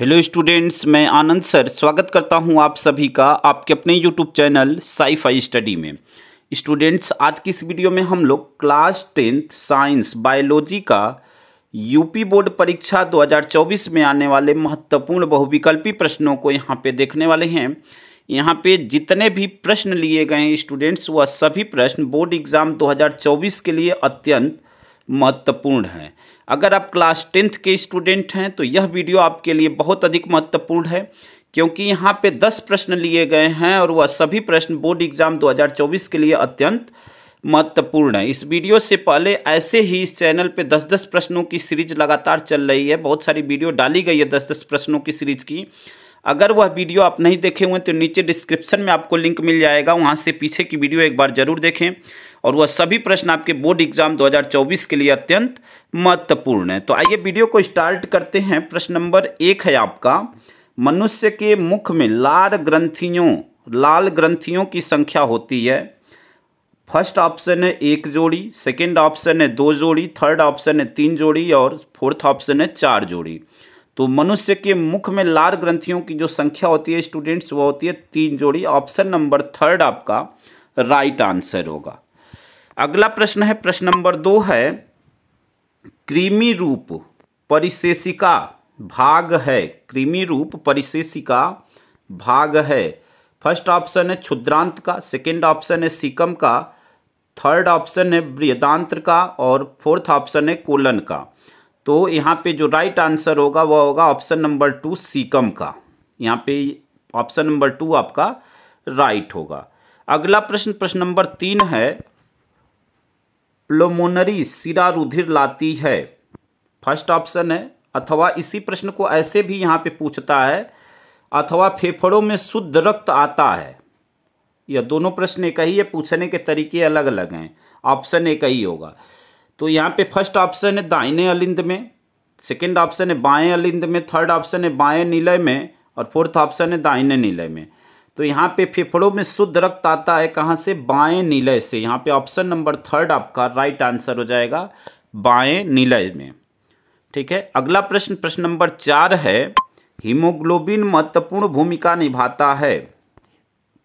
hello students मैं आनंद sir स्वागत करता हूं आप सभी का आपके अपने यूट्यूब चैनल साईफाई स्टडी में स्टूडेंट्स आज की इस वीडियो में हम लोग क्लास टेंथ साइंस बायोलॉजी का यूपी बोर्ड परीक्षा 2024 में आने वाले महत्वपूर्ण बहुविकल्पी प्रश्नों को यहां पे देखने वाले हैं यहाँ पे जितने भी प्रश्न लिए गए हैं स्टूडेंट्स वह सभी प्रश्न बोर्ड एग्ज़ाम दो के लिए अत्यंत महत्वपूर्ण हैं अगर आप क्लास टेंथ के स्टूडेंट हैं तो यह वीडियो आपके लिए बहुत अधिक महत्वपूर्ण है क्योंकि यहाँ पे दस प्रश्न लिए गए हैं और वह सभी प्रश्न बोर्ड एग्जाम 2024 के लिए अत्यंत महत्वपूर्ण है इस वीडियो से पहले ऐसे ही इस चैनल पे दस दस प्रश्नों की सीरीज लगातार चल रही है बहुत सारी वीडियो डाली गई है दस दस प्रश्नों की सीरीज की अगर वह वीडियो आप नहीं देखे हुए तो नीचे डिस्क्रिप्शन में आपको लिंक मिल जाएगा वहाँ से पीछे की वीडियो एक बार जरूर देखें और वह सभी प्रश्न आपके बोर्ड एग्जाम 2024 के लिए अत्यंत महत्वपूर्ण है तो आइए वीडियो को स्टार्ट करते हैं प्रश्न नंबर एक है आपका मनुष्य के मुख में लाल ग्रंथियों लाल ग्रंथियों की संख्या होती है फर्स्ट ऑप्शन है एक जोड़ी सेकेंड ऑप्शन है दो जोड़ी थर्ड ऑप्शन है तीन जोड़ी और फोर्थ ऑप्शन है चार जोड़ी तो मनुष्य के मुख में लाल ग्रंथियों की जो संख्या होती है स्टूडेंट्स वो होती है तीन जोड़ी ऑप्शन नंबर थर्ड आपका राइट आंसर होगा अगला प्रश्न है प्रश्न नंबर दो है कृमि रूप परिशेषिका भाग है कृमि रूप परिशेषिका भाग है फर्स्ट ऑप्शन है क्षुद्रांत का सेकंड ऑप्शन है सिकम का थर्ड ऑप्शन है बृहदांत्र का और फोर्थ ऑप्शन है कोलन का तो यहाँ पे जो राइट आंसर होगा वह होगा ऑप्शन नंबर टू सिकम का यहाँ पे ऑप्शन नंबर टू आपका राइट होगा अगला प्रश्न प्रश्न नंबर तीन है प्लोमोनरी सिरा रुधिर लाती है फर्स्ट ऑप्शन है अथवा इसी प्रश्न को ऐसे भी यहाँ पे पूछता है अथवा फेफड़ों में शुद्ध रक्त आता है यह दोनों प्रश्न एक ही है पूछने के तरीके अलग अलग हैं ऑप्शन एक ही होगा तो यहाँ पे फर्स्ट ऑप्शन है दाहिने अलिंद में सेकंड ऑप्शन है बाएं अलिंद में थर्ड ऑप्शन है बाएं निलय में और फोर्थ ऑप्शन है दाहिने निलय में तो यहाँ पे फेफड़ों में शुद्ध रक्त आता है कहाँ से बाएं नीलय से यहाँ पे ऑप्शन नंबर थर्ड आपका राइट आंसर हो जाएगा बाएं नीलय में ठीक है अगला प्रश्न प्रश्न नंबर चार है हीमोग्लोबिन महत्वपूर्ण भूमिका निभाता है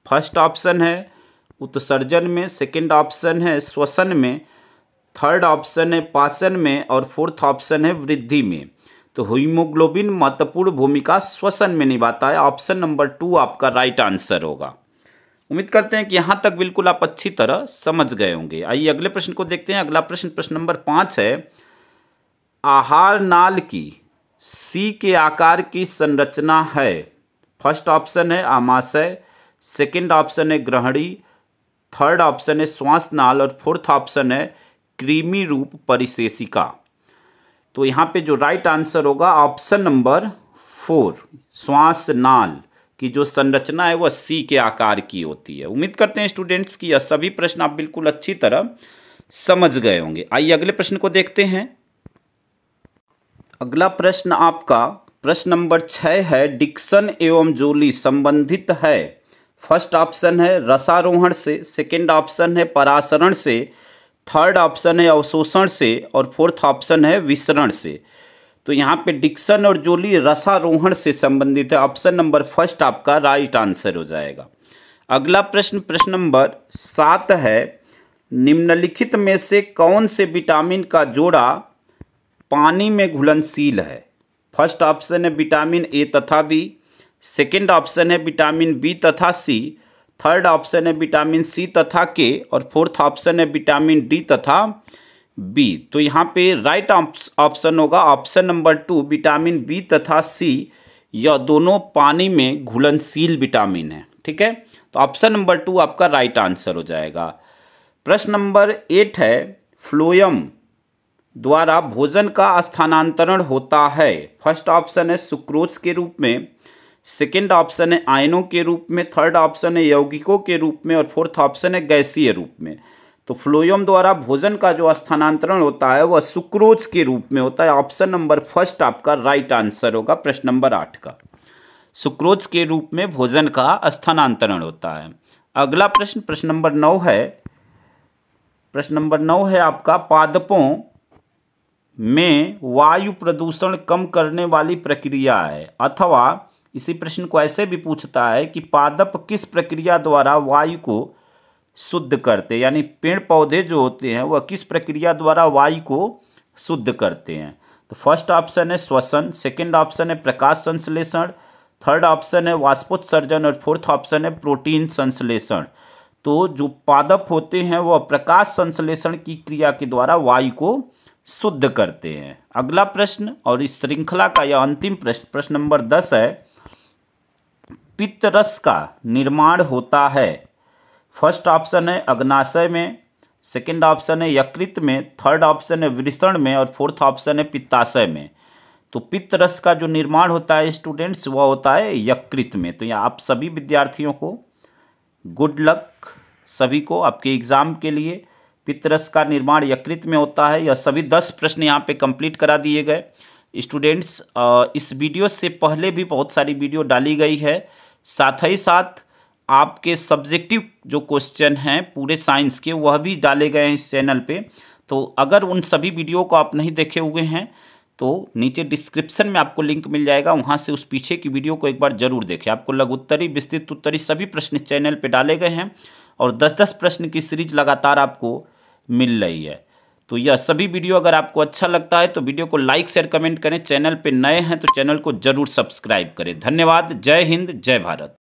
फर्स्ट ऑप्शन है उत्सर्जन में सेकंड ऑप्शन है श्वसन में थर्ड ऑप्शन है पाचन में और फोर्थ ऑप्शन है वृद्धि में तो हीमोग्लोबिन महत्वपूर्ण भूमिका श्वसन में निभाता है ऑप्शन नंबर टू आपका राइट आंसर होगा उम्मीद करते हैं कि यहाँ तक बिल्कुल आप अच्छी तरह समझ गए होंगे आइए अगले प्रश्न को देखते हैं अगला प्रश्न प्रश्न नंबर पाँच है आहार नाल की सी के आकार की संरचना है फर्स्ट ऑप्शन है आमाशय सेकंड ऑप्शन है ग्रहणी थर्ड ऑप्शन है श्वास नाल और फोर्थ ऑप्शन है कृमि रूप परिशेषिका तो यहाँ पे जो राइट आंसर होगा ऑप्शन नंबर फोर श्वास नाल की जो संरचना है वह सी के आकार की होती है उम्मीद करते हैं स्टूडेंट्स की यह सभी प्रश्न आप बिल्कुल अच्छी तरह समझ गए होंगे आइए अगले प्रश्न को देखते हैं अगला प्रश्न आपका प्रश्न नंबर छः है डिक्सन एवं जोली संबंधित है फर्स्ट ऑप्शन है रसारोहण से सेकंड ऑप्शन है परासरण से थर्ड ऑप्शन है अवशोषण से और फोर्थ ऑप्शन है विसरण से तो यहाँ पे डिक्सन और जोली रसारोहण से संबंधित है ऑप्शन नंबर फर्स्ट आपका राइट आंसर हो जाएगा अगला प्रश्न प्रश्न नंबर सात है निम्नलिखित में से कौन से विटामिन का जोड़ा पानी में घुलनशील है फर्स्ट ऑप्शन है विटामिन ए तथा बी सेकेंड ऑप्शन है विटामिन बी तथा सी थर्ड ऑप्शन है विटामिन सी तथा के और फोर्थ ऑप्शन है विटामिन डी तथा बी तो यहाँ पे राइट ऑप्शन होगा option number two vitamin B तथा सी यह दोनों पानी में घुलनशील विटामिन है ठीक है तो ऑप्शन नंबर टू आपका राइट आंसर हो जाएगा प्रश्न नंबर एट है फ्लोयम द्वारा भोजन का स्थानांतरण होता है फर्स्ट ऑप्शन है सुक्रोज के रूप में सेकेंड ऑप्शन है आयनों के रूप में थर्ड ऑप्शन है यौगिकों के रूप में और फोर्थ ऑप्शन है गैसीय रूप में तो फ्लोयम द्वारा भोजन का जो स्थानांतरण होता है वह सुक्रोज के रूप में होता है ऑप्शन नंबर फर्स्ट आपका राइट आंसर होगा प्रश्न नंबर आठ का सुक्रोज के रूप में भोजन का स्थानांतरण होता है अगला प्रश्न प्रश्न नंबर नौ है प्रश्न नंबर नौ है आपका पादपों में वायु प्रदूषण कम करने वाली प्रक्रिया है अथवा इसी प्रश्न को ऐसे भी पूछता है कि पादप किस प्रक्रिया द्वारा वायु को शुद्ध करते यानी पेड़ पौधे जो होते हैं वह किस प्रक्रिया द्वारा वायु को शुद्ध करते हैं तो फर्स्ट ऑप्शन है श्वसन सेकंड ऑप्शन है प्रकाश संश्लेषण थर्ड ऑप्शन है वाष्पोत्सर्जन और फोर्थ ऑप्शन है प्रोटीन संश्लेषण तो जो पादप होते हैं वह प्रकाश संश्लेषण की क्रिया के द्वारा वायु को शुद्ध करते हैं अगला प्रश्न और इस श्रृंखला का यह अंतिम प्रश्न प्रश्न नंबर दस है पित्तरस का निर्माण होता है फर्स्ट ऑप्शन है अग्नाशय में सेकंड ऑप्शन है यकृत में थर्ड ऑप्शन है वृषण में और फोर्थ ऑप्शन है पित्ताशय में तो पित्तरस का जो निर्माण होता है स्टूडेंट्स वह होता है यकृत में तो यहाँ आप सभी विद्यार्थियों को गुड लक सभी को आपके एग्ज़ाम के लिए पित्तरस का निर्माण यकृत में होता है यह सभी दस प्रश्न यहाँ पे कंप्लीट करा दिए गए स्टूडेंट्स इस वीडियो से पहले भी बहुत सारी वीडियो डाली गई है साथ ही साथ आपके सब्जेक्टिव जो क्वेश्चन हैं पूरे साइंस के वह भी डाले गए हैं इस चैनल पे तो अगर उन सभी वीडियो को आप नहीं देखे हुए हैं तो नीचे डिस्क्रिप्शन में आपको लिंक मिल जाएगा वहाँ से उस पीछे की वीडियो को एक बार जरूर देखें आपको लघु उत्तरी विस्तृत उत्तरी सभी प्रश्न चैनल पर डाले गए हैं और दस दस प्रश्न की सीरीज लगातार आपको मिल रही है तो यह सभी वीडियो अगर आपको अच्छा लगता है तो वीडियो को लाइक शेयर कमेंट करें चैनल पर नए हैं तो चैनल को जरूर सब्सक्राइब करें धन्यवाद जय हिंद जय भारत